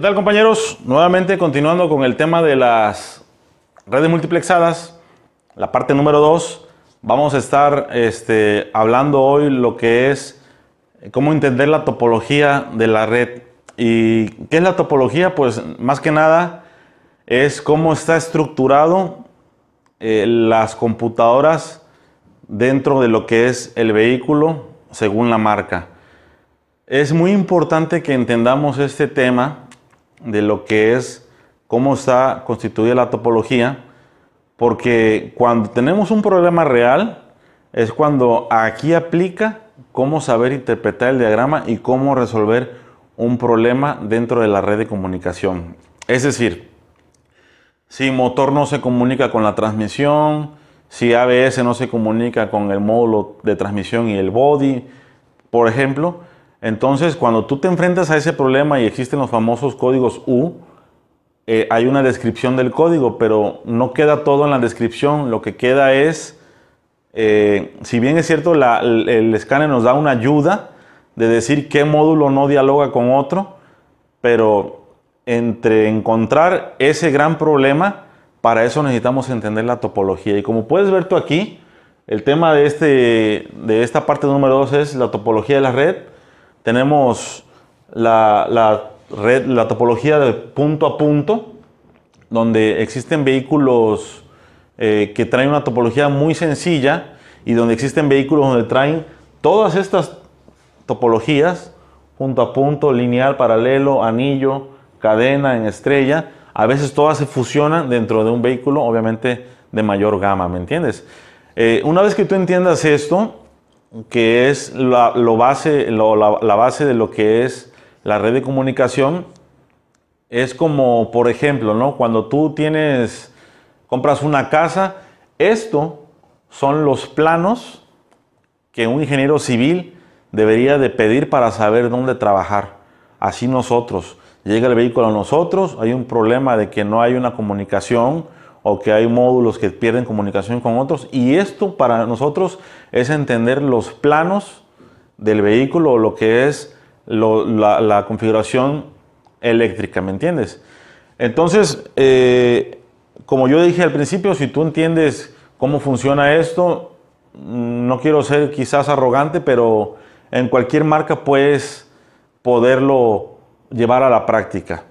¿Qué tal compañeros? Nuevamente continuando con el tema de las redes multiplexadas, la parte número 2, vamos a estar este, hablando hoy lo que es eh, cómo entender la topología de la red. ¿Y qué es la topología? Pues más que nada es cómo está estructurado eh, las computadoras dentro de lo que es el vehículo según la marca. Es muy importante que entendamos este tema de lo que es cómo está constituida la topología, porque cuando tenemos un problema real es cuando aquí aplica cómo saber interpretar el diagrama y cómo resolver un problema dentro de la red de comunicación. Es decir, si motor no se comunica con la transmisión, si ABS no se comunica con el módulo de transmisión y el body, por ejemplo, entonces, cuando tú te enfrentas a ese problema y existen los famosos códigos U, eh, hay una descripción del código, pero no queda todo en la descripción. Lo que queda es, eh, si bien es cierto, el, escáner nos da una ayuda de decir qué módulo no dialoga con otro, pero entre encontrar ese gran problema, para eso necesitamos entender la topología. Y como puedes ver tú aquí, el tema de, este, de esta parte número 2 es la topología de la red tenemos la, red, la topología de punto a punto, donde existen vehículos eh, que traen una topología muy sencilla y donde existen vehículos donde traen todas estas topologías, punto a punto, lineal, paralelo, anillo, cadena, en estrella. A veces todas se fusionan dentro de un vehículo, obviamente de mayor gama, ¿me entiendes? Eh, una vez que tú entiendas esto, que es la, base, de lo que es la red de comunicación, es como, por ejemplo, cuando tú tienes, compras una casa, esto son los planos que un ingeniero civil debería de pedir para saber dónde trabajar. Así nosotros, llega el vehículo a nosotros, hay un problema de que no hay una comunicación, que hay módulos que pierden comunicación con otros. Y esto para nosotros es entender los planos del vehículo, o lo que es la, configuración eléctrica, ¿me entiendes? Entonces, eh, como yo dije al principio, si tú entiendes cómo funciona esto, mm, no quiero ser quizás arrogante, pero en cualquier marca puedes poderlo llevar a la práctica.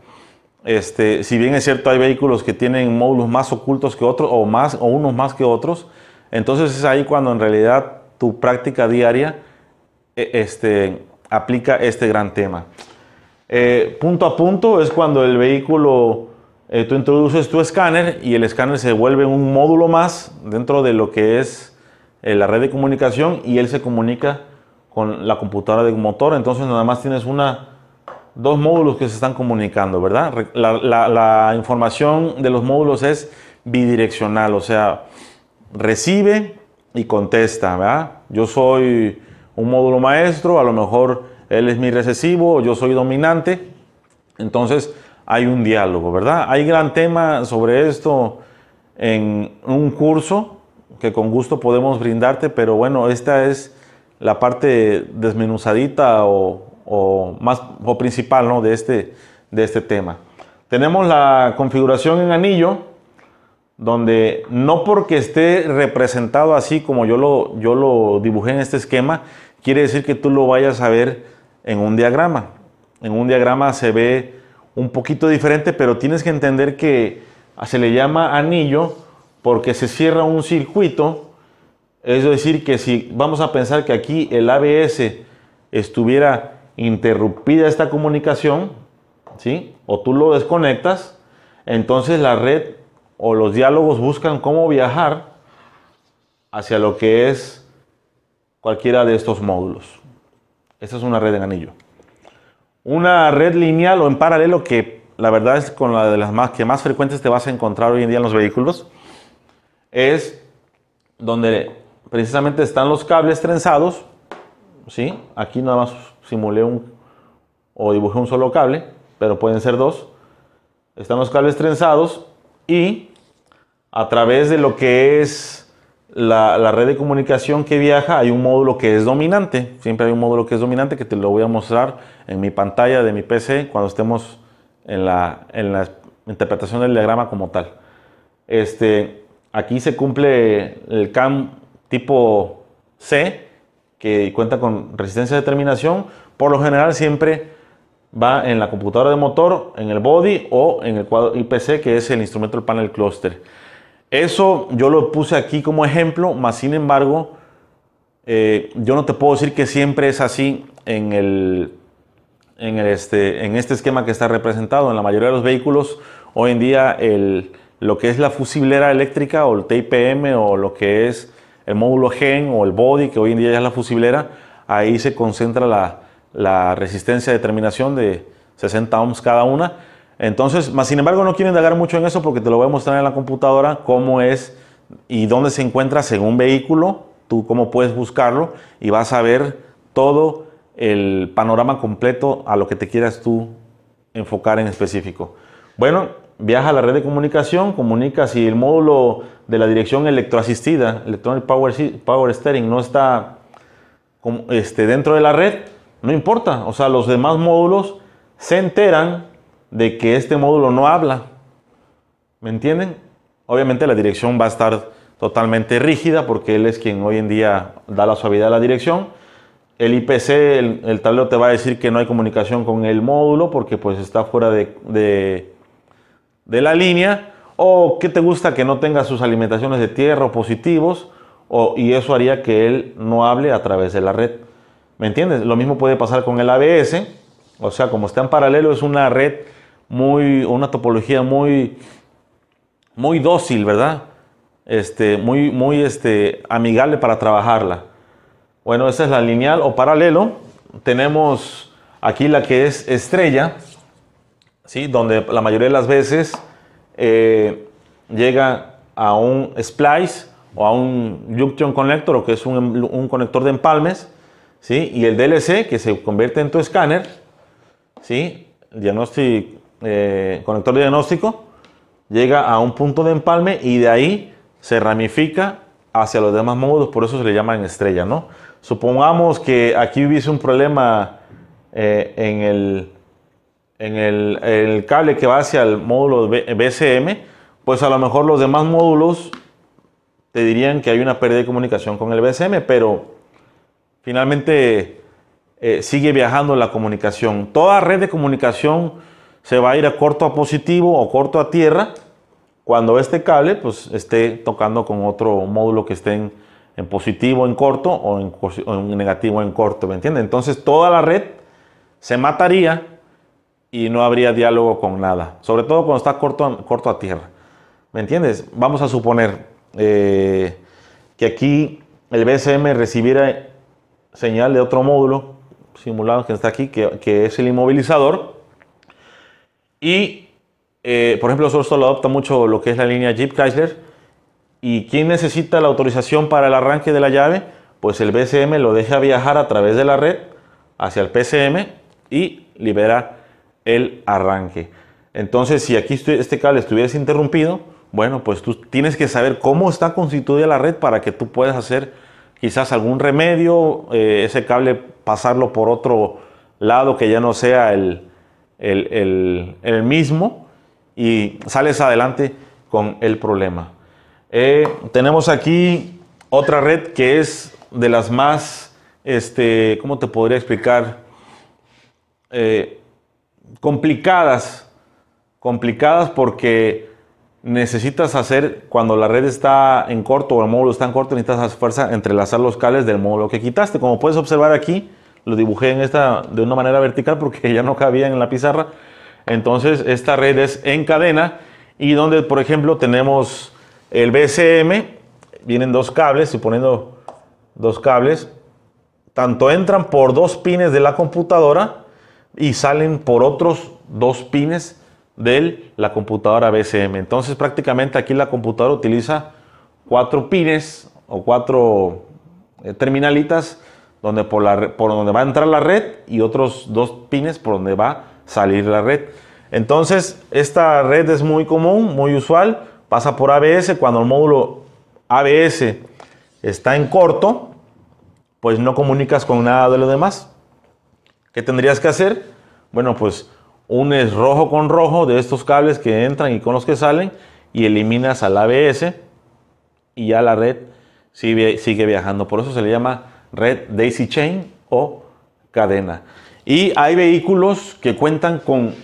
Este, si bien es cierto, hay vehículos que tienen módulos más ocultos que otros o, más, o unos más que otros, entonces es ahí cuando en realidad tu práctica diaria e, este, aplica este gran tema. Eh, punto a punto es cuando el vehículo, eh, tú introduces tu escáner y el escáner se vuelve un módulo más dentro de lo que es eh, la red de comunicación y él se comunica con la computadora del motor, entonces nada más tienes una dos módulos que se están comunicando, ¿verdad? La, información de los módulos es bidireccional, o sea, recibe y contesta, ¿verdad? Yo soy un módulo maestro, a lo mejor él es mi recesivo, yo soy dominante, entonces hay un diálogo, ¿verdad? Hay gran tema sobre esto en un curso que con gusto podemos brindarte, pero bueno, esta es la parte desmenuzadita o, o, más, o principal ¿no? de, este, de este tema. Tenemos la configuración en anillo, donde no porque esté representado así como yo lo, yo lo dibujé en este esquema, quiere decir que tú lo vayas a ver en un diagrama. En un diagrama se ve un poquito diferente, pero tienes que entender que se le llama anillo porque se cierra un circuito. Es decir, que si vamos a pensar que aquí el ABS estuviera interrumpida esta comunicación, ¿sí? O tú lo desconectas, entonces la red o los diálogos buscan cómo viajar hacia lo que es cualquiera de estos módulos. Esta es una red en anillo. Una red lineal o en paralelo que la verdad es con la de las más que más frecuentes te vas a encontrar hoy en día en los vehículos es donde precisamente están los cables trenzados, ¿sí? Aquí nada más simulé un o dibujé un solo cable, pero pueden ser dos. Están los cables trenzados y a través de lo que es la, red de comunicación que viaja hay un módulo que es dominante. Siempre hay un módulo que es dominante que te lo voy a mostrar en mi pantalla de mi PC cuando estemos en la, en interpretación del diagrama como tal. Este, aquí se cumple el CAM tipo C, que cuenta con resistencia de terminación, por lo general siempre va en la computadora de motor, en el body o en el cuadro IPC, que es el instrumento del panel cluster. Eso yo lo puse aquí como ejemplo, más sin embargo, eh, yo no te puedo decir que siempre es así en, el, en, este, en este esquema que está representado. En la mayoría de los vehículos, hoy en día, el, lo que es la fusiblera eléctrica o el TIPM o lo que es el módulo gen o el body, que hoy en día es la fusiblera ahí se concentra la, resistencia de terminación de 60 ohms cada una. Entonces, más sin embargo, no quiero indagar mucho en eso porque te lo voy a mostrar en la computadora cómo es y dónde se encuentra según vehículo, tú cómo puedes buscarlo y vas a ver todo el panorama completo a lo que te quieras tú enfocar en específico. Bueno, viaja a la red de comunicación, comunica si el módulo de la dirección electroasistida, Electronic Power, Steering, no está este, dentro de la red, no importa. O sea, los demás módulos se enteran de que este módulo no habla. ¿Me entienden? Obviamente la dirección va a estar totalmente rígida porque él es quien hoy en día da la suavidad a la dirección. El IPC, el, tablero te va a decir que no hay comunicación con el módulo porque pues está fuera de de la línea, o que te gusta que no tenga sus alimentaciones de tierra o positivos, y eso haría que él no hable a través de la red. ¿Me entiendes? Lo mismo puede pasar con el ABS, o sea, como está en paralelo, es una red muy, una topología muy, muy dócil, ¿verdad? Este, muy, muy este, amigable para trabajarla. Bueno, esa es la lineal o paralelo. Tenemos aquí la que es estrella, ¿sí? donde la mayoría de las veces eh, llega a un splice o a un junction connector, o que es un, conector de empalmes, ¿sí? y el DLC que se convierte en tu escáner, ¿sí? Eh, conector de diagnóstico, llega a un punto de empalme y de ahí se ramifica hacia los demás módulos, por eso se le en estrella, ¿no? Supongamos que aquí hubiese un problema eh, en el en el, cable que va hacia el módulo BCM, pues a lo mejor los demás módulos te dirían que hay una pérdida de comunicación con el BCM, pero finalmente eh, sigue viajando la comunicación. Toda red de comunicación se va a ir a corto a positivo o corto a tierra cuando este cable pues, esté tocando con otro módulo que esté en, positivo en corto o en, negativo en corto, ¿me entiendes? Entonces toda la red se mataría y no habría diálogo con nada, sobre todo cuando está corto, corto a tierra. ¿Me entiendes? Vamos a suponer eh, que aquí el BSM recibiera señal de otro módulo, simulado que está aquí, que, que es el inmovilizador, y eh, por ejemplo, solo lo adopta mucho lo que es la línea Jeep Chrysler. ¿Y quien necesita la autorización para el arranque de la llave? Pues el BCM lo deja viajar a través de la red hacia el PCM y libera el arranque. Entonces, si aquí este cable estuviese interrumpido, bueno, pues tú tienes que saber cómo está constituida la red para que tú puedas hacer quizás algún remedio, eh, ese cable pasarlo por otro lado que ya no sea el, el, mismo y sales adelante con el problema. Eh, tenemos aquí otra red que es de las más, este, ¿cómo te podría explicar? Eh, complicadas, complicadas porque necesitas hacer, cuando la red está en corto o el módulo está en corto, necesitas hacer fuerza entrelazar los cables del módulo que quitaste. Como puedes observar aquí, lo dibujé en esta, de una manera vertical porque ya no cabía en la pizarra. Entonces esta red es en cadena y donde por ejemplo tenemos el BCM, vienen dos cables, suponiendo dos cables, tanto entran por dos pines de la computadora y salen por otros dos pines de la computadora BCM. Entonces prácticamente aquí la computadora utiliza cuatro pines o cuatro eh, terminalitas donde por, la, por donde va a entrar la red y otros dos pines por donde va a salir la red. Entonces esta red es muy común, muy usual, pasa por ABS. Cuando el módulo ABS está en corto, pues no comunicas con nada de lo demás. ¿Qué tendrías que hacer? Bueno, pues unes rojo con rojo de estos cables que entran y con los que salen y eliminas al ABS y ya la red sigue, viajando. Por eso se le llama red daisy chain o cadena. Y hay vehículos que cuentan con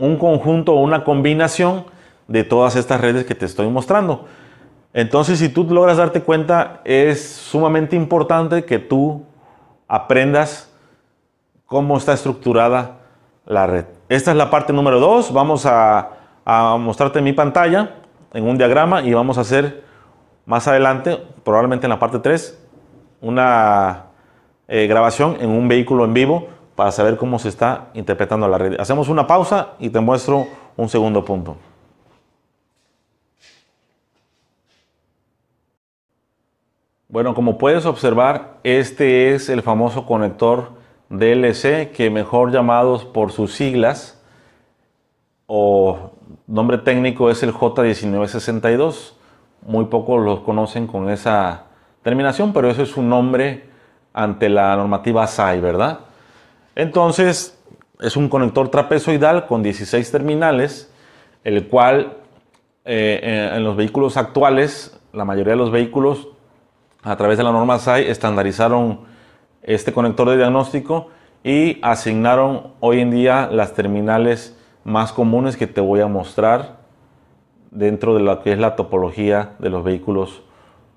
un conjunto o una combinación de todas estas redes que te estoy mostrando. Entonces, si tú logras darte cuenta, es sumamente importante que tú aprendas cómo está estructurada la red. Esta es la parte número 2. Vamos a, mostrarte mi pantalla en un diagrama y vamos a hacer más adelante, probablemente en la parte 3, una eh, grabación en un vehículo en vivo para saber cómo se está interpretando la red. Hacemos una pausa y te muestro un segundo punto. Bueno, como puedes observar, este es el famoso conector DLC, que mejor llamados por sus siglas o nombre técnico es el J1962. Muy pocos los conocen con esa terminación, pero ese es su nombre ante la normativa SAI, ¿verdad? Entonces, es un conector trapezoidal con 16 terminales, el cual eh, eh, en los vehículos actuales, la mayoría de los vehículos, a través de la norma SAI, estandarizaron este conector de diagnóstico y asignaron hoy en día las terminales más comunes que te voy a mostrar dentro de lo que es la topología de los vehículos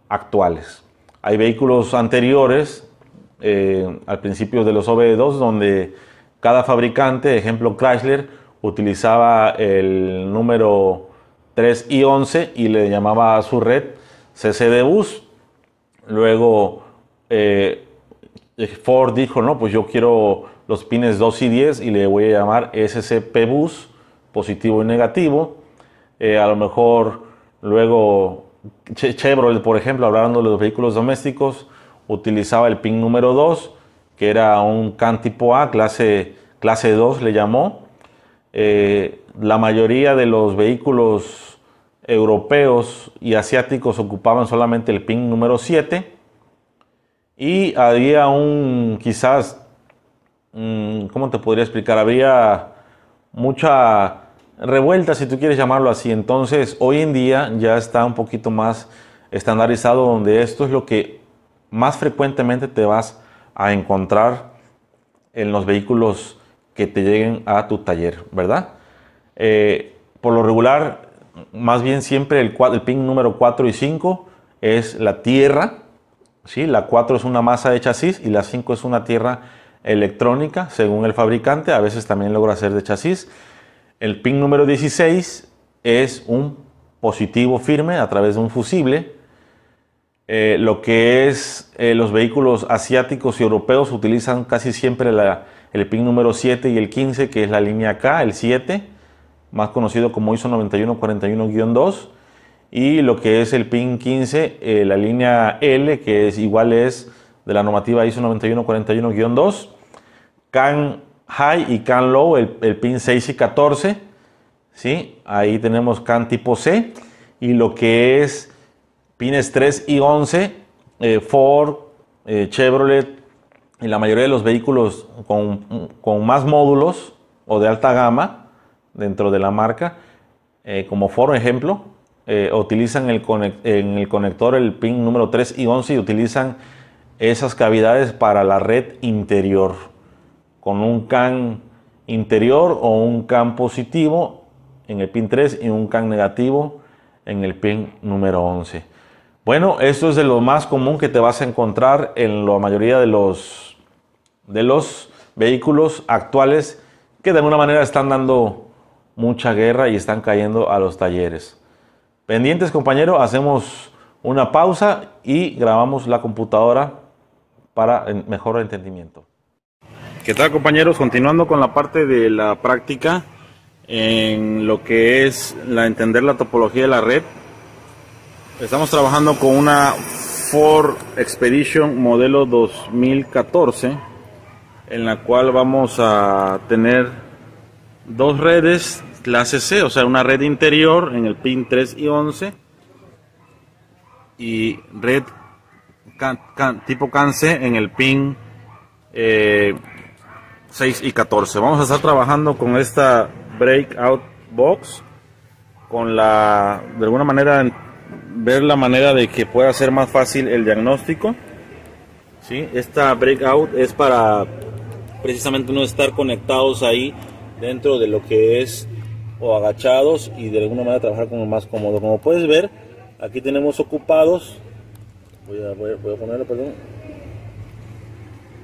actuales. Hay vehículos anteriores eh, al principio de los OBD2 donde cada fabricante, ejemplo Chrysler, utilizaba el número 3 y 11 y le llamaba a su red CCD Bus. Luego eh, eh, Ford dijo, no, pues yo quiero los pines 2 y 10 y le voy a llamar SCP bus, positivo y negativo. Eh, a lo mejor luego Chevrolet, por ejemplo, hablando de los vehículos domésticos, utilizaba el pin número 2, que era un CAN tipo A, clase, clase 2 le llamó. Eh, la mayoría de los vehículos europeos y asiáticos ocupaban solamente el pin número 7 y había un, quizás, mm, ¿cómo te podría explicar? Había mucha revuelta, si tú quieres llamarlo así. Entonces, hoy en día ya está un poquito más estandarizado donde esto es lo que más frecuentemente te vas a encontrar en los vehículos que te lleguen a tu taller, ¿verdad? Eh, por lo regular, más bien siempre el, el pin número 4 y 5 es la tierra, la 4 es una masa de chasis y la 5 es una tierra electrónica, según el fabricante, a veces también logra ser de chasis. El pin número 16 es un positivo firme a través de un fusible. Eh, lo que es eh, los vehículos asiáticos y europeos utilizan casi siempre el pin número 7 y el 15, que es la línea K, el 7, más conocido como ISO 9141-2 y lo que es el PIN 15, eh, la línea L, que es igual es de la normativa ISO 9141-2, CAN High y CAN Low, el, PIN 6 y 14, ¿sí? ahí tenemos CAN tipo C, y lo que es pines 3 y 11, eh, Ford, eh, Chevrolet, y la mayoría de los vehículos con, con, más módulos o de alta gama dentro de la marca, como Ford, ejemplo, eh, utilizan el en el conector el pin número 3 y 11 y utilizan esas cavidades para la red interior con un can interior o un can positivo en el pin 3 y un can negativo en el pin número 11. Bueno, esto es de lo más común que te vas a encontrar en la mayoría de los, de los vehículos actuales que de alguna manera están dando mucha guerra y están cayendo a los talleres. Pendientes, compañeros, hacemos una pausa y grabamos la computadora para mejor entendimiento. ¿Qué tal, compañeros? Continuando con la parte de la práctica en lo que es la entender la topología de la red. Estamos trabajando con una Ford Expedition modelo 2014 en la cual vamos a tener dos redes clase C, o sea, una red interior en el pin 3 y 11 y red tipo CAN C en el pin 6 eh, y 14. Vamos a estar trabajando con esta breakout box con la de alguna manera ver la manera de que pueda ser más fácil el diagnóstico. ¿sí? Esta breakout es para precisamente no estar conectados ahí dentro de lo que es o agachados y de alguna manera trabajar con lo más cómodo. Como puedes ver, aquí tenemos ocupados, voy a, voy a, voy a ponerlo, perdón,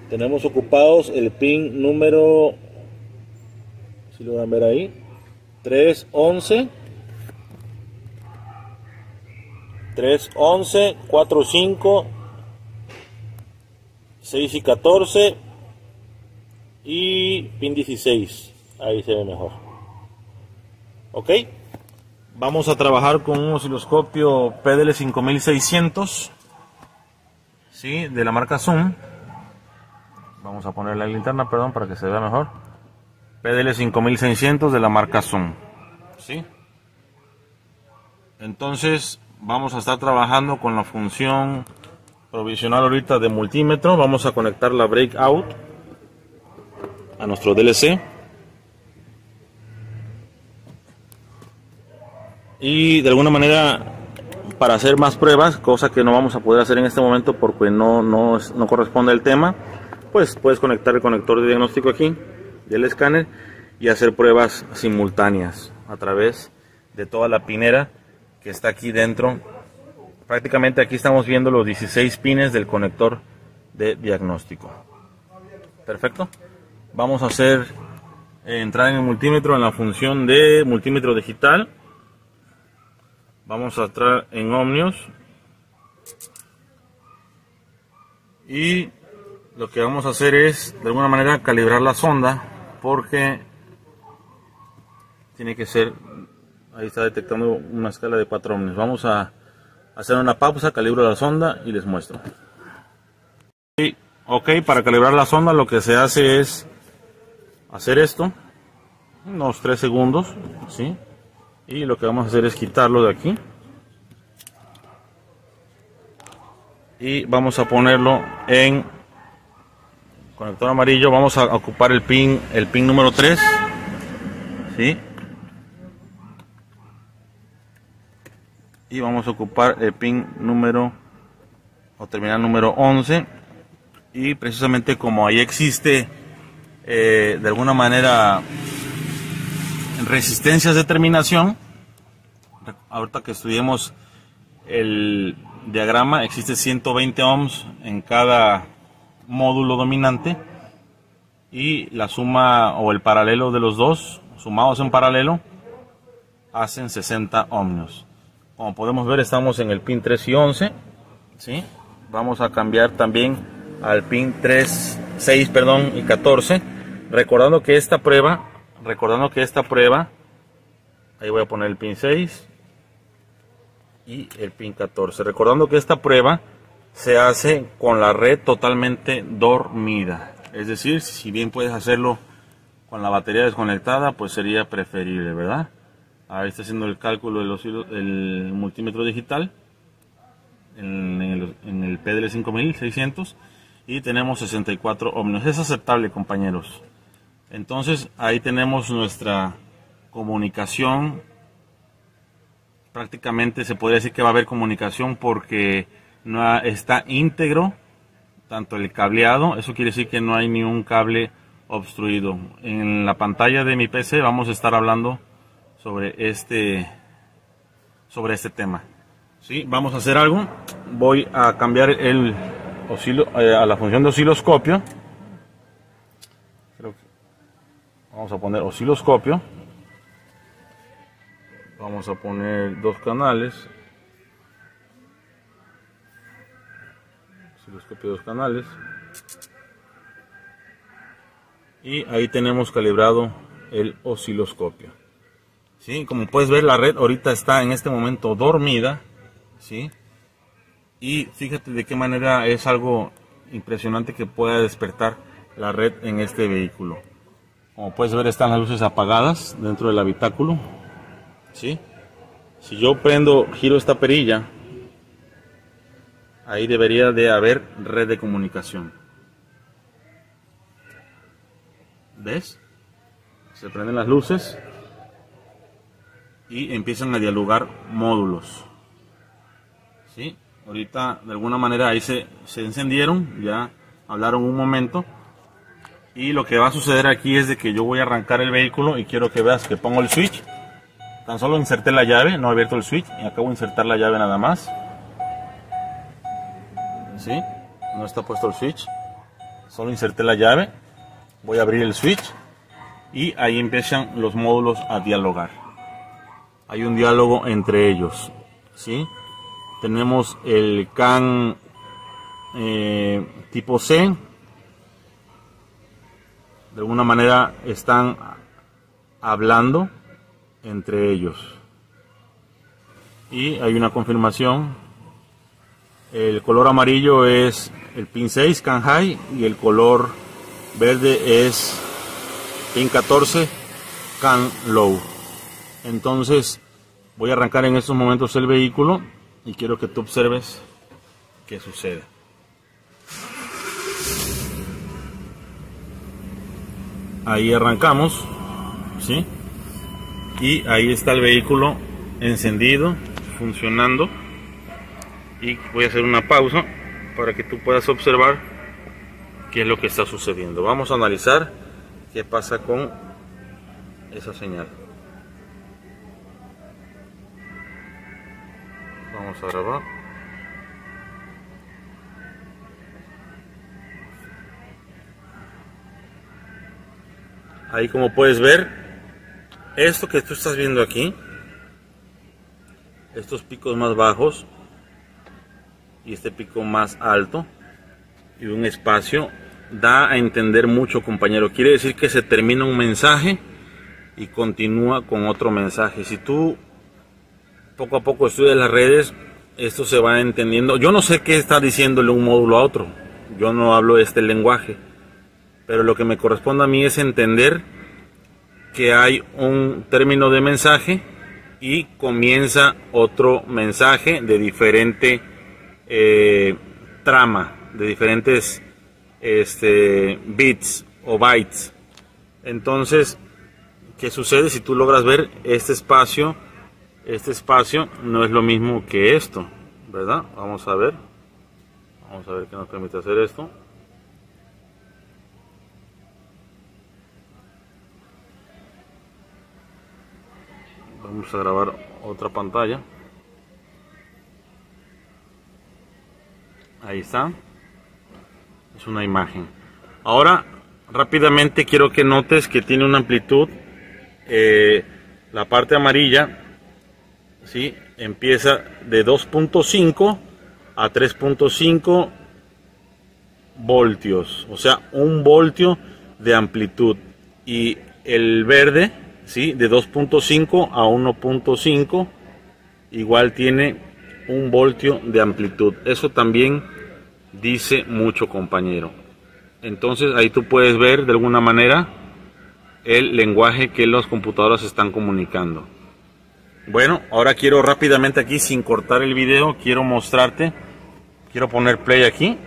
tenemos ocupados el pin número, si lo van a ver ahí, 311, 311, 45, 6 y 14 y pin 16, ahí se ve mejor. ¿Ok? Vamos a trabajar con un osciloscopio PDL 5600, ¿sí? De la marca Zoom. Vamos a poner la linterna, perdón, para que se vea mejor. PDL 5600 de la marca Zoom, ¿sí? Entonces, vamos a estar trabajando con la función provisional ahorita de multímetro. Vamos a conectar la breakout a nuestro DLC. y de alguna manera para hacer más pruebas, cosa que no vamos a poder hacer en este momento porque no, no, corresponde al tema, pues puedes conectar el conector de diagnóstico aquí del escáner y hacer pruebas simultáneas a través de toda la pinera que está aquí dentro. Prácticamente aquí estamos viendo los 16 pines del conector de diagnóstico. Perfecto. Vamos a hacer eh, entrar en el multímetro en la función de multímetro digital vamos a entrar en Omnius y lo que vamos a hacer es de alguna manera calibrar la sonda porque tiene que ser ahí está detectando una escala de 4 vamos a hacer una pausa calibro la sonda y les muestro y, ok para calibrar la sonda lo que se hace es hacer esto unos 3 segundos ¿sí? y lo que vamos a hacer es quitarlo de aquí y vamos a ponerlo en conector amarillo vamos a ocupar el pin el pin número 3 ¿sí? y vamos a ocupar el pin número o terminal número 11 y precisamente como ahí existe eh, de alguna manera resistencias de terminación Ahorita que estudiemos el diagrama, existe 120 ohms en cada módulo dominante y la suma o el paralelo de los dos, sumados en paralelo, hacen 60 ohmios. Como podemos ver, estamos en el pin 3 y 11. ¿sí? Vamos a cambiar también al pin 3, 6 perdón, y 14. Recordando que esta prueba recordando que esta prueba, ahí voy a poner el pin 6 y el pin 14. Recordando que esta prueba se hace con la red totalmente dormida. Es decir, si bien puedes hacerlo con la batería desconectada, pues sería preferible, ¿verdad? Ahí está haciendo el cálculo del el multímetro digital en, el, en el PDL 5600 y tenemos 64 ohmios. Es aceptable, compañeros. Entonces ahí tenemos nuestra comunicación. Prácticamente se podría decir que va a haber comunicación porque no está íntegro tanto el cableado, eso quiere decir que no hay ni un cable obstruido. En la pantalla de mi PC vamos a estar hablando sobre este sobre este tema. ¿Sí? Vamos a hacer algo. Voy a cambiar el eh, a la función de osciloscopio. Vamos a poner osciloscopio. Vamos a poner dos canales. Osciloscopio dos canales. Y ahí tenemos calibrado el osciloscopio. ¿Sí? Como puedes ver la red ahorita está en este momento dormida. ¿Sí? Y fíjate de qué manera es algo impresionante que pueda despertar la red en este vehículo. Como puedes ver están las luces apagadas dentro del habitáculo. ¿Sí? Si yo prendo, giro esta perilla, ahí debería de haber red de comunicación. ¿Ves? Se prenden las luces y empiezan a dialogar módulos. ¿Sí? Ahorita de alguna manera ahí se, se encendieron, ya hablaron un momento y lo que va a suceder aquí es de que yo voy a arrancar el vehículo y quiero que veas que pongo el switch tan solo inserté la llave, no he abierto el switch y acabo de insertar la llave nada más ¿Sí? no está puesto el switch solo inserté la llave voy a abrir el switch y ahí empiezan los módulos a dialogar hay un diálogo entre ellos ¿sí? tenemos el CAN eh, tipo C de alguna manera están hablando entre ellos. Y hay una confirmación. El color amarillo es el pin 6 HIGH. y el color verde es pin 14 Can Low. Entonces voy a arrancar en estos momentos el vehículo y quiero que tú observes qué sucede. ahí arrancamos, ¿sí? Y ahí está el vehículo encendido, funcionando. Y voy a hacer una pausa para que tú puedas observar qué es lo que está sucediendo. Vamos a analizar qué pasa con esa señal. Vamos a grabar. Ahí como puedes ver, esto que tú estás viendo aquí, estos picos más bajos y este pico más alto y un espacio, da a entender mucho compañero. Quiere decir que se termina un mensaje y continúa con otro mensaje. Si tú poco a poco estudias las redes, esto se va entendiendo. Yo no sé qué está diciéndole un módulo a otro. Yo no hablo este lenguaje pero lo que me corresponde a mí es entender que hay un término de mensaje y comienza otro mensaje de diferente eh, trama, de diferentes este, bits o bytes. Entonces, ¿qué sucede si tú logras ver este espacio? Este espacio no es lo mismo que esto, ¿verdad? Vamos a ver. Vamos a ver qué nos permite hacer esto. vamos a grabar otra pantalla ahí está es una imagen ahora rápidamente quiero que notes que tiene una amplitud eh, la parte amarilla ¿sí? empieza de 2.5 a 3.5 voltios o sea un voltio de amplitud y el verde de 2.5 a 1.5 igual tiene un voltio de amplitud eso también dice mucho compañero entonces ahí tú puedes ver de alguna manera el lenguaje que los computadoras están comunicando bueno ahora quiero rápidamente aquí sin cortar el video quiero mostrarte quiero poner play aquí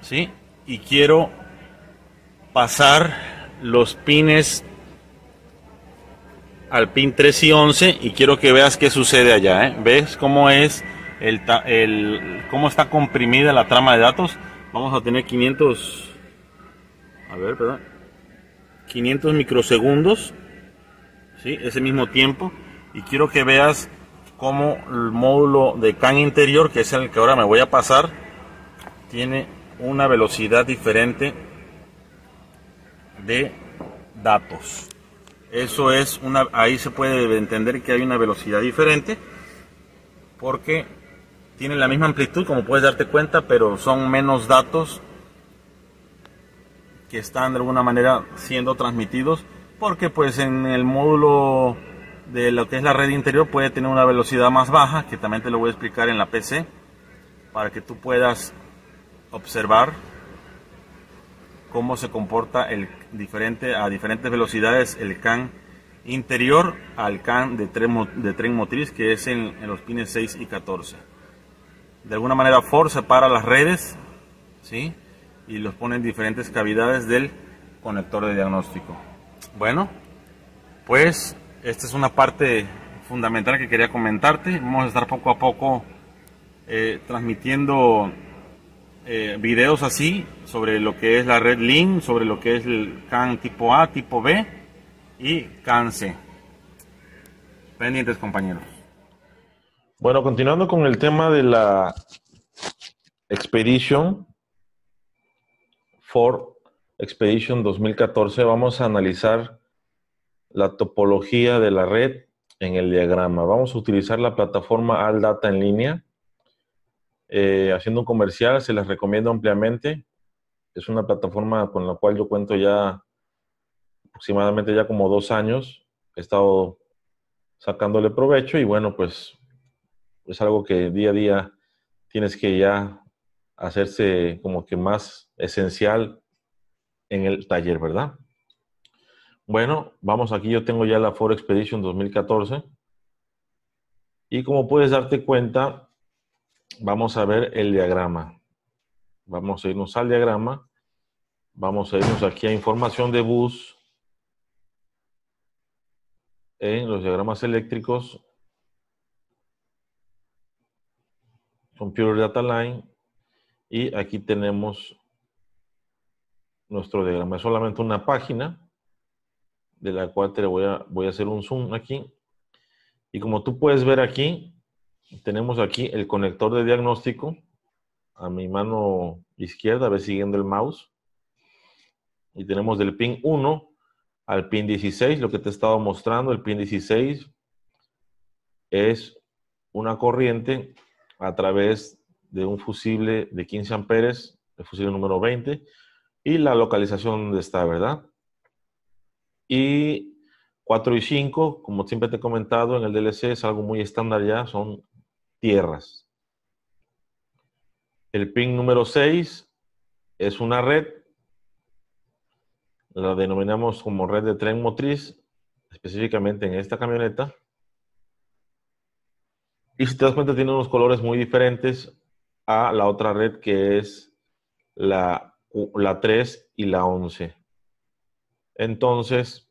¿sí? y quiero pasar los pines al pin 3 y 11 y quiero que veas qué sucede allá. ¿eh? ¿Ves cómo es el, el, cómo está comprimida la trama de datos? Vamos a tener 500 a ver, 500 microsegundos, ¿sí? ese mismo tiempo y quiero que veas cómo el módulo de can interior, que es el que ahora me voy a pasar, tiene una velocidad diferente de datos. Eso es una, ahí se puede entender que hay una velocidad diferente porque tienen la misma amplitud, como puedes darte cuenta, pero son menos datos que están de alguna manera siendo transmitidos, porque pues en el módulo de lo que es la red interior puede tener una velocidad más baja, que también te lo voy a explicar en la PC, para que tú puedas observar cómo se comporta el diferente, a diferentes velocidades el can interior al can de tren, de tren motriz que es en, los pines 6 y 14. De alguna manera Ford separa las redes ¿sí? y los pone en diferentes cavidades del conector de diagnóstico. Bueno, pues esta es una parte fundamental que quería comentarte. Vamos a estar poco a poco eh, transmitiendo eh, videos así sobre lo que es la red Link, sobre lo que es el CAN tipo A, tipo B y CAN C. Pendientes compañeros. Bueno, continuando con el tema de la Expedition, for Expedition 2014, vamos a analizar la topología de la red en el diagrama. Vamos a utilizar la plataforma All Data en línea eh, haciendo un comercial, se las recomiendo ampliamente. Es una plataforma con la cual yo cuento ya aproximadamente ya como dos años. He estado sacándole provecho y bueno, pues es algo que día a día tienes que ya hacerse como que más esencial en el taller, ¿verdad? Bueno, vamos aquí, yo tengo ya la Ford Expedition 2014 y como puedes darte cuenta, vamos a ver el diagrama. Vamos a irnos al diagrama. Vamos a irnos aquí a información de bus. En los diagramas eléctricos. Computer Data Line. Y aquí tenemos nuestro diagrama. Es solamente una página de la cual te voy a, voy a hacer un zoom aquí. Y como tú puedes ver aquí, tenemos aquí el conector de diagnóstico a mi mano izquierda, a ver siguiendo el mouse. Y tenemos del pin 1 al pin 16, lo que te he estado mostrando, el pin 16 es una corriente a través de un fusible de 15 amperes, el fusible número 20, y la localización de está, ¿verdad? Y 4 y 5, como siempre te he comentado, en el DLC es algo muy estándar ya, son tierras. El pin número 6 es una red, la denominamos como red de tren motriz, específicamente en esta camioneta. Y si te das cuenta, tiene unos colores muy diferentes a la otra red que es la, la 3 y la 11. Entonces,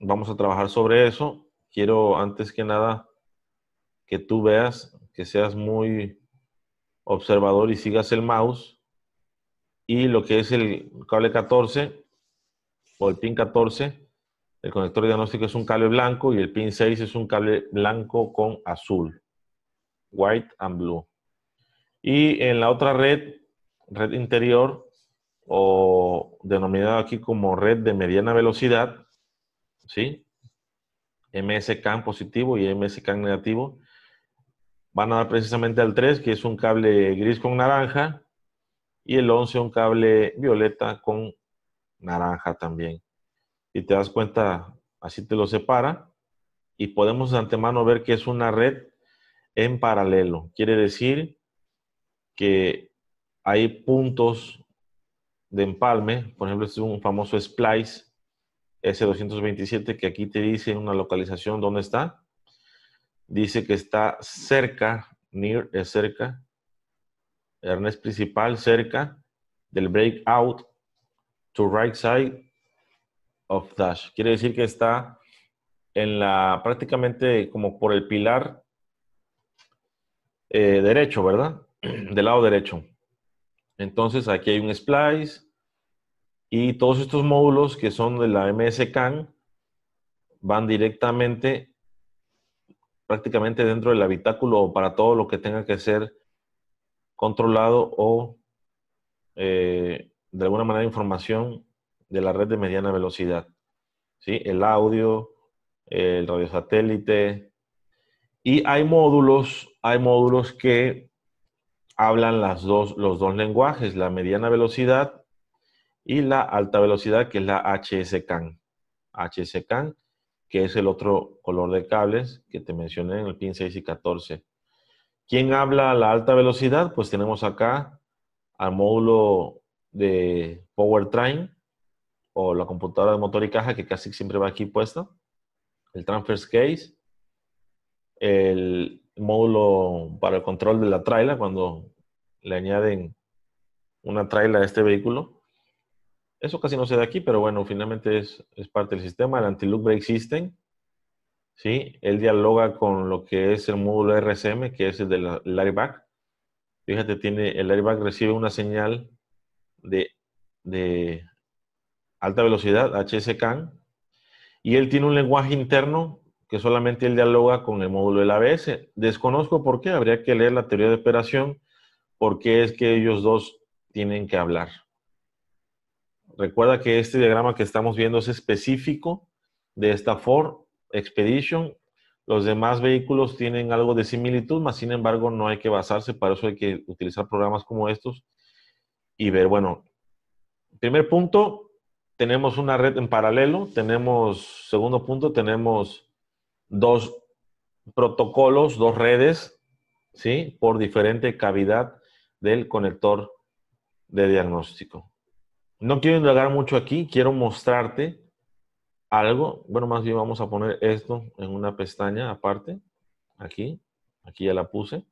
vamos a trabajar sobre eso. Quiero antes que nada que tú veas, que seas muy observador y sigas el mouse. Y lo que es el cable 14 o el pin 14, el conector diagnóstico es un cable blanco y el pin 6 es un cable blanco con azul, white and blue. Y en la otra red, red interior o denominada aquí como red de mediana velocidad, ¿sí? MSCAN positivo y MSCAN negativo, van a dar precisamente al 3, que es un cable gris con naranja, y el 11 un cable violeta con naranja también. Y te das cuenta, así te lo separa, y podemos de antemano ver que es una red en paralelo. Quiere decir que hay puntos de empalme, por ejemplo, este es un famoso splice S227 que aquí te dice una localización dónde está, dice que está cerca, near es cerca, Ernest principal cerca del breakout to right side of dash. Quiere decir que está en la prácticamente como por el pilar eh, derecho, ¿verdad? Del lado derecho. Entonces aquí hay un splice y todos estos módulos que son de la MS CAN van directamente prácticamente dentro del habitáculo o para todo lo que tenga que ser controlado o eh, de alguna manera información de la red de mediana velocidad. ¿sí? El audio, el radiosatélite. Y hay módulos, hay módulos que hablan los dos lenguajes, la mediana velocidad y la alta velocidad, que es la HSCAN. HSCAN que es el otro color de cables que te mencioné en el pin 6 y 14. ¿Quién habla a la alta velocidad? Pues tenemos acá al módulo de powertrain o la computadora de motor y caja que casi siempre va aquí puesta, el transfer case, el módulo para el control de la trailer cuando le añaden una trailer a este vehículo, eso casi no se da aquí, pero bueno, finalmente es, parte del sistema. El anti-loop brake system, ¿sí? Él dialoga con lo que es el módulo RSM, que es el del airbag. Fíjate, tiene, el airbag recibe una señal de, alta velocidad, HSCAN, y él tiene un lenguaje interno que solamente él dialoga con el módulo del ABS. Desconozco por qué, habría que leer la teoría de operación, porque es que ellos dos tienen que hablar. Recuerda que este diagrama que estamos viendo es específico de esta Ford Expedition. Los demás vehículos tienen algo de similitud, más sin embargo no hay que basarse, para eso hay que utilizar programas como estos y ver, bueno, primer punto, tenemos una red en paralelo, tenemos, segundo punto, tenemos dos protocolos, dos redes, ¿sí? Por diferente cavidad del conector de diagnóstico. No quiero indagar mucho aquí, quiero mostrarte algo. Bueno, más bien vamos a poner esto en una pestaña aparte. Aquí, aquí ya la puse.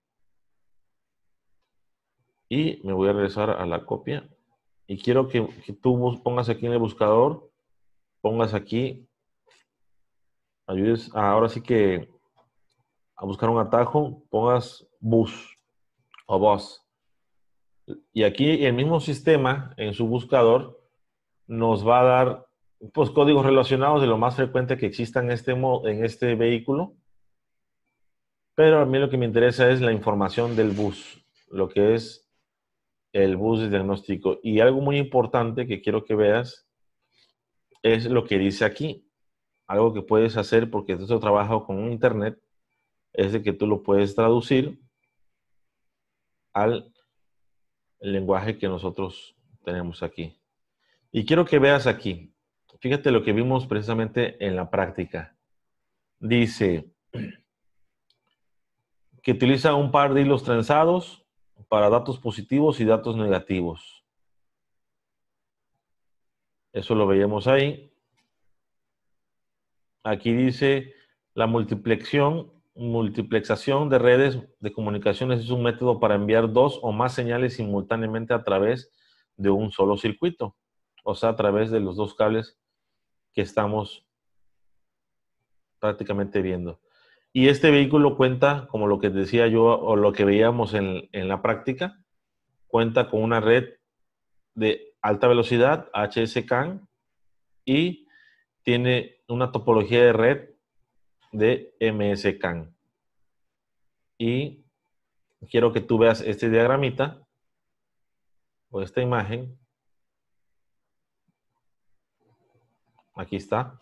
Y me voy a regresar a la copia. Y quiero que, tú pongas aquí en el buscador, pongas aquí, ayudes, ahora sí que a buscar un atajo, pongas bus o bus. Y aquí el mismo sistema en su buscador nos va a dar pues, códigos relacionados de lo más frecuente que exista en este, en este vehículo. Pero a mí lo que me interesa es la información del bus, lo que es el bus diagnóstico. Y algo muy importante que quiero que veas es lo que dice aquí. Algo que puedes hacer porque esto trabajo con internet es de que tú lo puedes traducir al el lenguaje que nosotros tenemos aquí. Y quiero que veas aquí, fíjate lo que vimos precisamente en la práctica. Dice que utiliza un par de hilos trenzados para datos positivos y datos negativos. Eso lo veíamos ahí. Aquí dice la multiplexión multiplexación de redes de comunicaciones es un método para enviar dos o más señales simultáneamente a través de un solo circuito, o sea, a través de los dos cables que estamos prácticamente viendo. Y este vehículo cuenta, como lo que decía yo o lo que veíamos en, la práctica, cuenta con una red de alta velocidad, HSCAN, y tiene una topología de red de MS-CAN. Y quiero que tú veas este diagramita o esta imagen. Aquí está.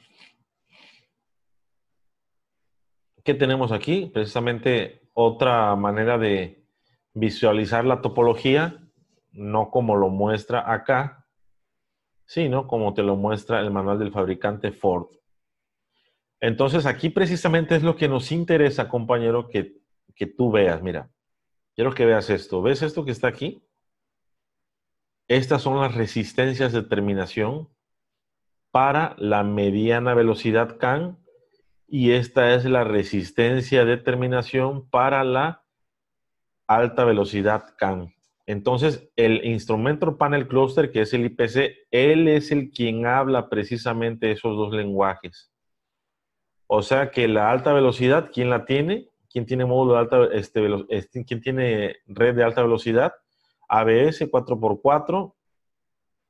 ¿Qué tenemos aquí? Precisamente otra manera de visualizar la topología, no como lo muestra acá, sino como te lo muestra el manual del fabricante Ford. Entonces aquí precisamente es lo que nos interesa, compañero, que, tú veas. Mira, quiero que veas esto. ¿Ves esto que está aquí? Estas son las resistencias de terminación para la mediana velocidad CAN y esta es la resistencia de terminación para la alta velocidad CAN. Entonces, el instrumento panel cluster, que es el IPC, él es el quien habla precisamente esos dos lenguajes. O sea que la alta velocidad, ¿quién la tiene? ¿Quién tiene módulo de alta este, este ¿quién tiene red de alta velocidad? ABS 4x4,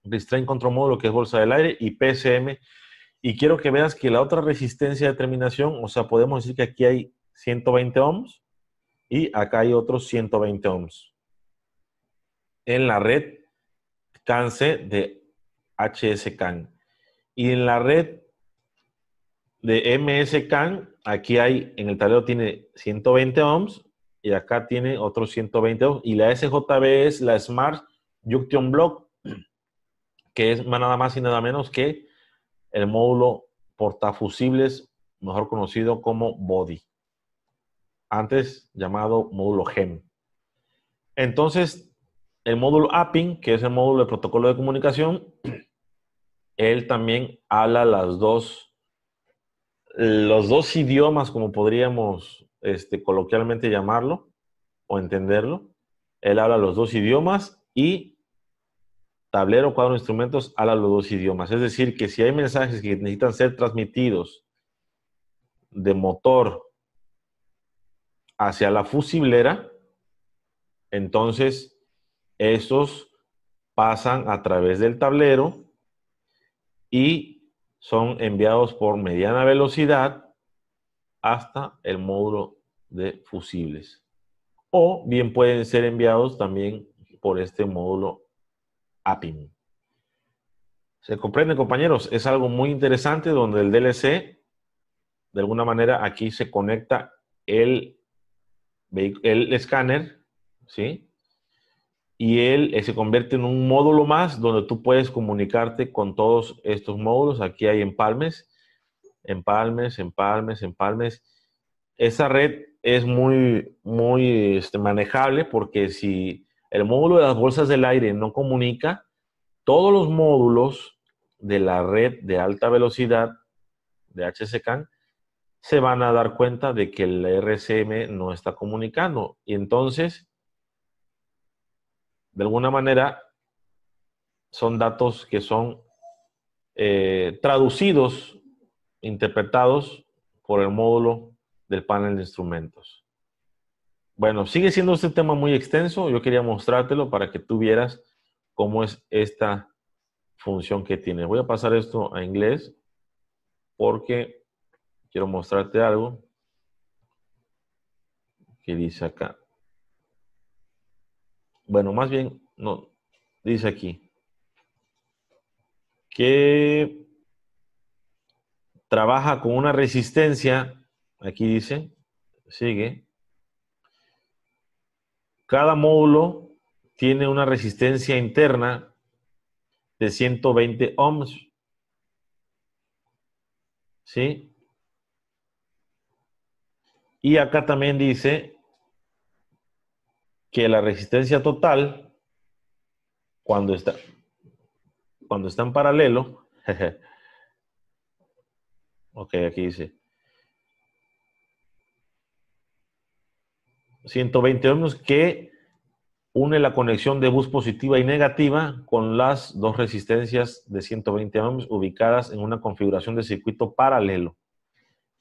Restraint Control Módulo, que es bolsa del aire, y PSM. Y quiero que veas que la otra resistencia de terminación, o sea, podemos decir que aquí hay 120 ohms y acá hay otros 120 ohms. En la red CANSE de HS-CAN. Y en la red de MS-CAN, aquí hay, en el tablero tiene 120 ohms y acá tiene otros 120 ohms. Y la SJB es la Smart Junction Block, que es nada más y nada menos que el módulo portafusibles, mejor conocido como Body. Antes llamado módulo GEM. Entonces, el módulo APIN, que es el módulo de protocolo de comunicación, él también habla las dos los dos idiomas, como podríamos este, coloquialmente llamarlo o entenderlo. Él habla los dos idiomas y tablero, cuadro, instrumentos habla los dos idiomas. Es decir, que si hay mensajes que necesitan ser transmitidos de motor hacia la fusiblera, entonces esos pasan a través del tablero y son enviados por mediana velocidad hasta el módulo de fusibles. O bien pueden ser enviados también por este módulo APIM. ¿Se comprende, compañeros? Es algo muy interesante donde el DLC, de alguna manera, aquí se conecta el, el escáner, ¿sí? y él eh, se convierte en un módulo más donde tú puedes comunicarte con todos estos módulos. Aquí hay empalmes, empalmes, empalmes, empalmes. Esa red es muy, muy este, manejable porque si el módulo de las bolsas del aire no comunica, todos los módulos de la red de alta velocidad de HSCAN se van a dar cuenta de que el RCM no está comunicando. Y entonces de alguna manera, son datos que son eh, traducidos, interpretados por el módulo del panel de instrumentos. Bueno, sigue siendo este tema muy extenso. Yo quería mostrártelo para que tú vieras cómo es esta función que tiene. Voy a pasar esto a inglés porque quiero mostrarte algo que dice acá bueno, más bien, no, dice aquí que trabaja con una resistencia, aquí dice, sigue, cada módulo tiene una resistencia interna de 120 ohms. ¿Sí? Y acá también dice que la resistencia total, cuando está, cuando en paralelo, ok, aquí dice, 120 ohmios que une la conexión de bus positiva y negativa con las dos resistencias de 120 ohmios ubicadas en una configuración de circuito paralelo.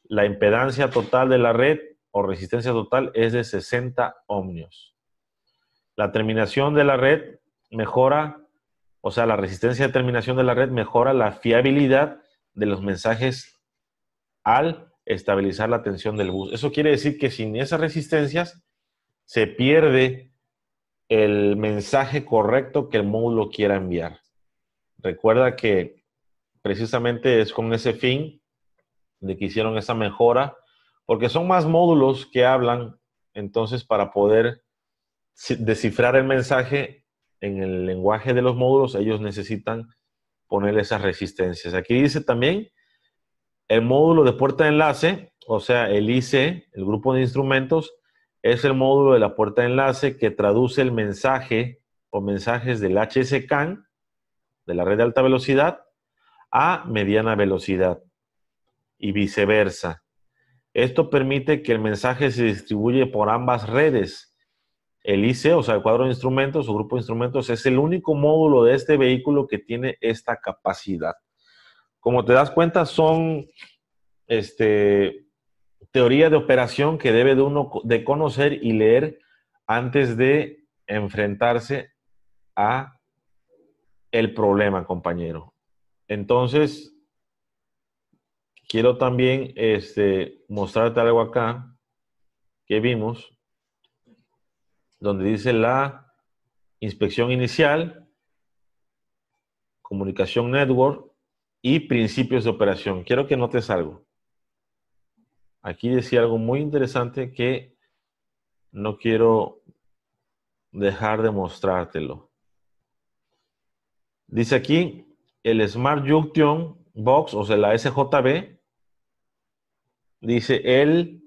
La impedancia total de la red o resistencia total es de 60 ohmios. La terminación de la red mejora, o sea, la resistencia de terminación de la red mejora la fiabilidad de los mensajes al estabilizar la tensión del bus. Eso quiere decir que sin esas resistencias se pierde el mensaje correcto que el módulo quiera enviar. Recuerda que precisamente es con ese fin de que hicieron esa mejora, porque son más módulos que hablan, entonces para poder descifrar el mensaje en el lenguaje de los módulos, ellos necesitan poner esas resistencias. Aquí dice también el módulo de puerta de enlace, o sea, el IC, el grupo de instrumentos, es el módulo de la puerta de enlace que traduce el mensaje o mensajes del HSCAN, de la red de alta velocidad, a mediana velocidad y viceversa. Esto permite que el mensaje se distribuye por ambas redes el ICE, o sea, el cuadro de instrumentos o grupo de instrumentos, es el único módulo de este vehículo que tiene esta capacidad. Como te das cuenta, son este, teoría de operación que debe de uno de conocer y leer antes de enfrentarse a el problema, compañero. Entonces, quiero también este, mostrarte algo acá que vimos donde dice la inspección inicial, comunicación network y principios de operación. Quiero que notes algo. Aquí decía algo muy interesante que no quiero dejar de mostrártelo. Dice aquí el Smart Junction Box, o sea, la SJB, dice él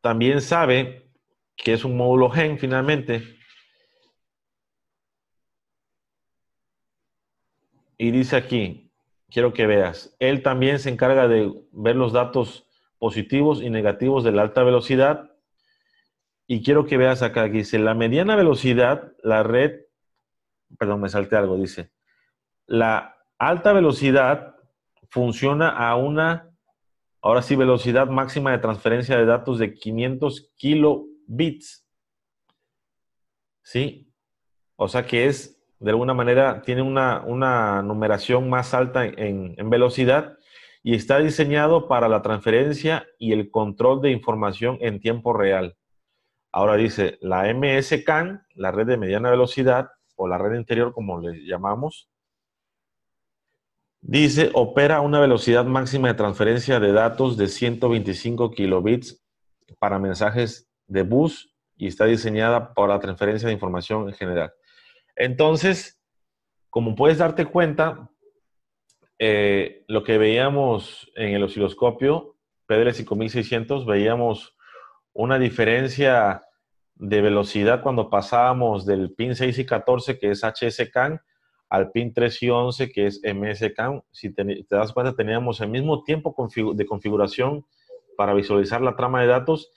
también sabe que es un módulo gen finalmente. Y dice aquí, quiero que veas, él también se encarga de ver los datos positivos y negativos de la alta velocidad. Y quiero que veas acá, aquí dice, la mediana velocidad, la red, perdón, me salte algo, dice, la alta velocidad funciona a una, ahora sí, velocidad máxima de transferencia de datos de 500 kilo bits. ¿Sí? O sea que es, de alguna manera, tiene una, una numeración más alta en, velocidad y está diseñado para la transferencia y el control de información en tiempo real. Ahora dice, la MS-CAN, la red de mediana velocidad, o la red interior como le llamamos, dice, opera una velocidad máxima de transferencia de datos de 125 kilobits para mensajes de bus y está diseñada para la transferencia de información en general. Entonces, como puedes darte cuenta, eh, lo que veíamos en el osciloscopio PDL 5600, veíamos una diferencia de velocidad cuando pasábamos del pin 6 y 14, que es HS-CAN, al pin 3 y 11, que es MSCAN. Si te, te, das cuenta, teníamos el mismo tiempo de configuración para visualizar la trama de datos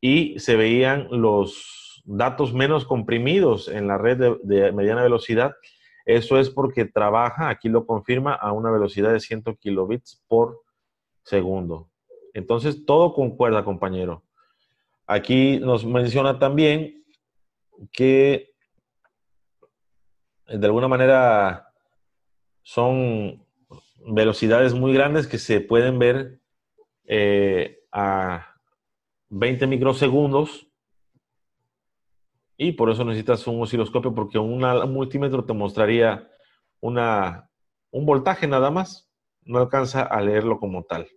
y se veían los datos menos comprimidos en la red de, mediana velocidad. Eso es porque trabaja, aquí lo confirma, a una velocidad de 100 kilobits por segundo. Entonces, todo concuerda, compañero. Aquí nos menciona también que de alguna manera son velocidades muy grandes que se pueden ver eh, a 20 microsegundos. Y por eso necesitas un osciloscopio, porque un multímetro te mostraría una, un voltaje nada más. No alcanza a leerlo como tal.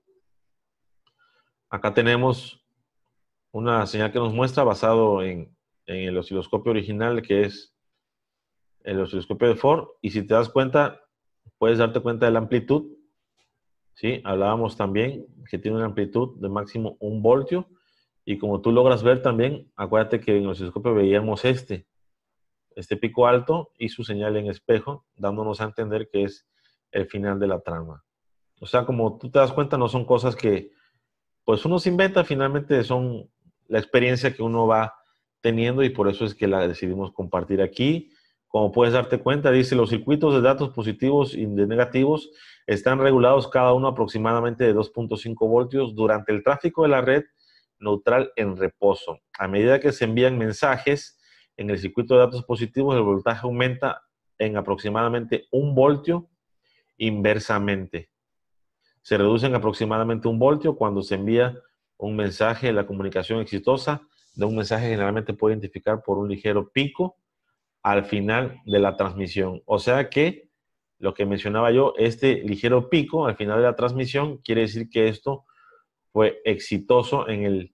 Acá tenemos una señal que nos muestra basado en, el osciloscopio original, que es el osciloscopio de Ford. Y si te das cuenta, puedes darte cuenta de la amplitud. ¿sí? Hablábamos también que tiene una amplitud de máximo un voltio y como tú logras ver también, acuérdate que en el osciloscopio veíamos este, este pico alto y su señal en espejo, dándonos a entender que es el final de la trama. O sea, como tú te das cuenta, no son cosas que, pues uno se inventa, finalmente son la experiencia que uno va teniendo y por eso es que la decidimos compartir aquí. Como puedes darte cuenta, dice, los circuitos de datos positivos y de negativos están regulados cada uno aproximadamente de 2.5 voltios durante el tráfico de la red neutral en reposo. A medida que se envían mensajes en el circuito de datos positivos, el voltaje aumenta en aproximadamente un voltio inversamente. Se reduce en aproximadamente un voltio cuando se envía un mensaje. La comunicación exitosa de un mensaje generalmente puede identificar por un ligero pico al final de la transmisión. O sea que lo que mencionaba yo, este ligero pico al final de la transmisión quiere decir que esto fue exitoso en el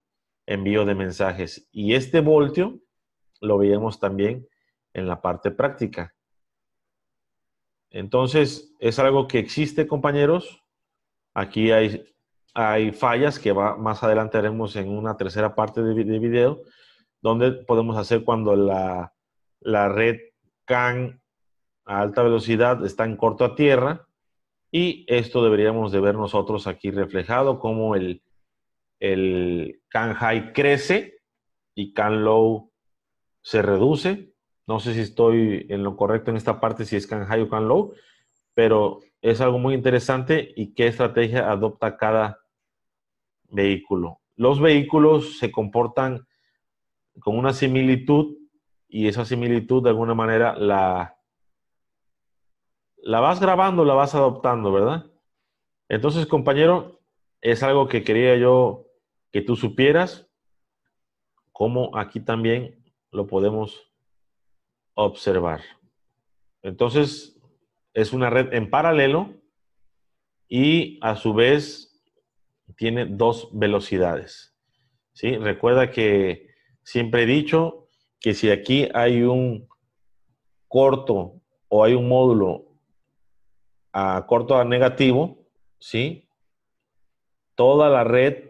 envío de mensajes. Y este voltio lo veíamos también en la parte práctica. Entonces, es algo que existe, compañeros. Aquí hay, hay fallas que va, más adelante haremos en una tercera parte de, de video, donde podemos hacer cuando la, la red CAN a alta velocidad está en corto a tierra. Y esto deberíamos de ver nosotros aquí reflejado como el, el can high crece y can low se reduce. No sé si estoy en lo correcto en esta parte, si es can high o can low, pero es algo muy interesante y qué estrategia adopta cada vehículo. Los vehículos se comportan con una similitud y esa similitud de alguna manera la, la vas grabando, la vas adoptando, ¿verdad? Entonces, compañero, es algo que quería yo que tú supieras cómo aquí también lo podemos observar. Entonces, es una red en paralelo y a su vez tiene dos velocidades. ¿Sí? Recuerda que siempre he dicho que si aquí hay un corto o hay un módulo a corto a negativo, ¿sí? toda la red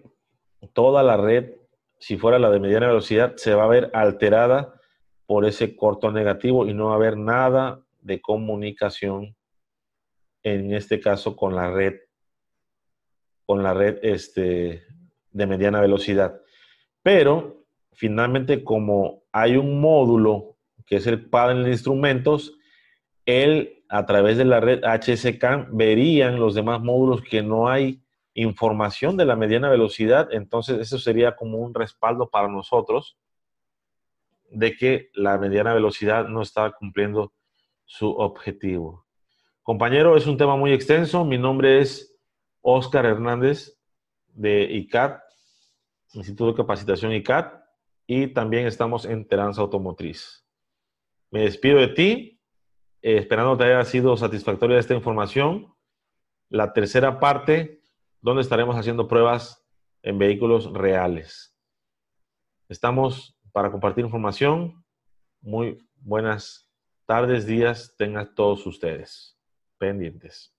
toda la red, si fuera la de mediana velocidad, se va a ver alterada por ese corto negativo y no va a haber nada de comunicación, en este caso con la red, con la red este, de mediana velocidad. Pero finalmente, como hay un módulo que es el panel de instrumentos, él a través de la red HSCAM verían los demás módulos que no hay información de la mediana velocidad, entonces eso sería como un respaldo para nosotros de que la mediana velocidad no está cumpliendo su objetivo. Compañero, es un tema muy extenso. Mi nombre es Óscar Hernández de ICAT, Instituto de Capacitación ICAT, y también estamos en Teranza Automotriz. Me despido de ti, eh, esperando que te haya sido satisfactoria esta información. La tercera parte donde estaremos haciendo pruebas en vehículos reales. Estamos para compartir información. Muy buenas tardes, días, tengan todos ustedes pendientes.